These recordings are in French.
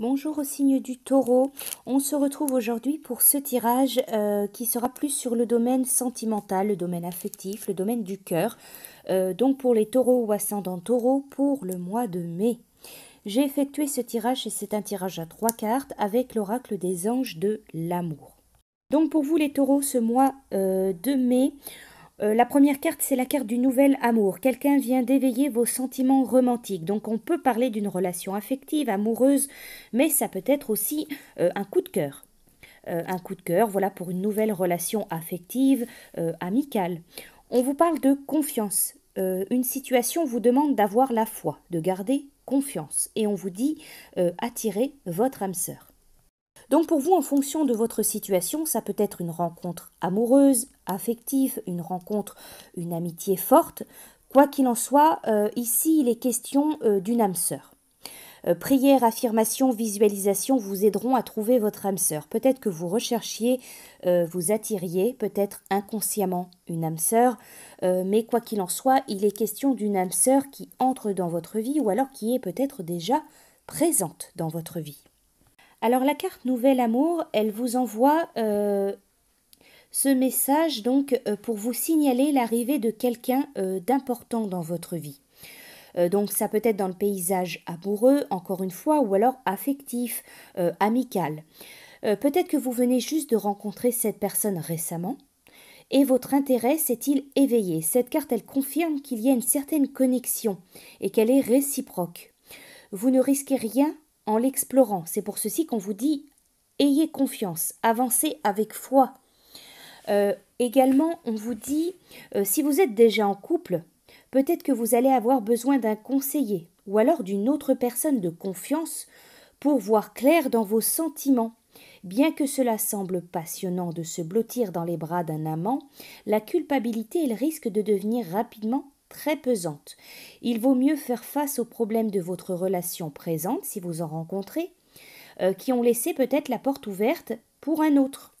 Bonjour au signe du taureau. On se retrouve aujourd'hui pour ce tirage euh, qui sera plus sur le domaine sentimental, le domaine affectif, le domaine du cœur. Euh, donc pour les taureaux ou ascendants taureaux pour le mois de mai. J'ai effectué ce tirage et c'est un tirage à trois cartes avec l'oracle des anges de l'amour. Donc pour vous les taureaux, ce mois euh, de mai, euh, la première carte, c'est la carte du nouvel amour. Quelqu'un vient d'éveiller vos sentiments romantiques. Donc on peut parler d'une relation affective, amoureuse, mais ça peut être aussi euh, un coup de cœur. Euh, un coup de cœur, voilà, pour une nouvelle relation affective, amicale. On vous parle de confiance. une situation vous demande d'avoir la foi, de garder confiance. Et on vous dit attirez votre âme sœur. Donc pour vous, en fonction de votre situation, ça peut être une rencontre amoureuse, affective, une rencontre, une amitié forte. Quoi qu'il en soit, euh, ici, il est question euh, d'une âme sœur. Euh, prière, affirmation, visualisation vous aideront à trouver votre âme sœur. Peut-être que vous recherchiez, vous attiriez, peut-être inconsciemment une âme sœur, mais quoi qu'il en soit, il est question d'une âme sœur qui entre dans votre vie ou alors qui est peut-être déjà présente dans votre vie. Alors la carte Nouvel Amour, elle vous envoie euh, ce message donc euh, pour vous signaler l'arrivée de quelqu'un euh, d'important dans votre vie. Donc ça peut être dans le paysage amoureux, encore une fois, ou alors affectif, amical. Peut-être que vous venez juste de rencontrer cette personne récemment, et votre intérêt s'est-il éveillé Cette carte, elle confirme qu'il y a une certaine connexion et qu'elle est réciproque. Vous ne risquez rien en l'explorant. C'est pour ceci qu'on vous dit ayez confiance, avancez avec foi. Euh, également, on vous dit euh, si vous êtes déjà en couple, peut-être que vous allez avoir besoin d'un conseiller ou alors d'une autre personne de confiance pour voir clair dans vos sentiments. Bien que cela semble passionnant de se blottir dans les bras d'un amant, la culpabilité elle risque de devenir rapidement très pesante. Il vaut mieux faire face aux problèmes de votre relation présente, si vous en rencontrez, euh, qui ont laissé peut-être la porte ouverte pour un autre.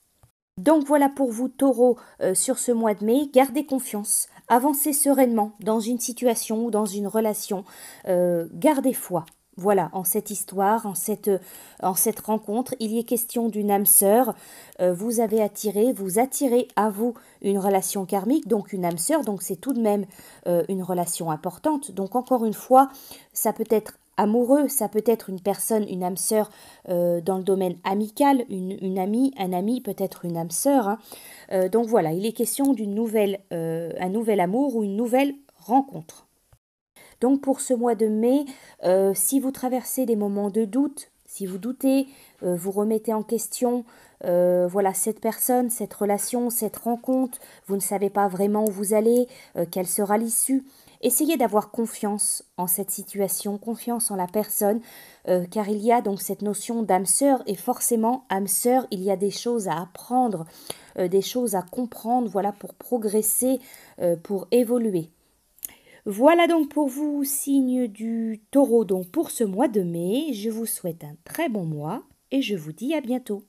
Donc voilà pour vous, taureau, euh, sur ce mois de mai, gardez confiance, avancez sereinement dans une situation ou dans une relation, euh, gardez foi. Voilà, en cette histoire, euh, en cette, rencontre, il y est question d'une âme sœur. Euh, vous avez attiré, vous attirez à vous une relation karmique, donc une âme sœur, donc c'est tout de même euh, une relation importante. Donc encore une fois, ça peut être amoureux, ça peut être une personne, une âme sœur dans le domaine amical, une, amie, un ami, peut-être une âme sœur. Hein. donc voilà, il est question d'une nouvelle, un nouvel amour ou une nouvelle rencontre. Donc pour ce mois de mai, euh, si vous traversez des moments de doute, si vous doutez, euh, vous remettez en question euh, voilà cette personne, cette relation, cette rencontre, vous ne savez pas vraiment où vous allez, quelle sera l'issue, essayez d'avoir confiance en cette situation, confiance en la personne, car il y a donc cette notion d'âme sœur, et forcément, âme sœur, il y a des choses à apprendre, des choses à comprendre, voilà, pour progresser, pour évoluer. Voilà donc pour vous, signe du taureau, donc pour ce mois de mai. Je vous souhaite un très bon mois et je vous dis à bientôt.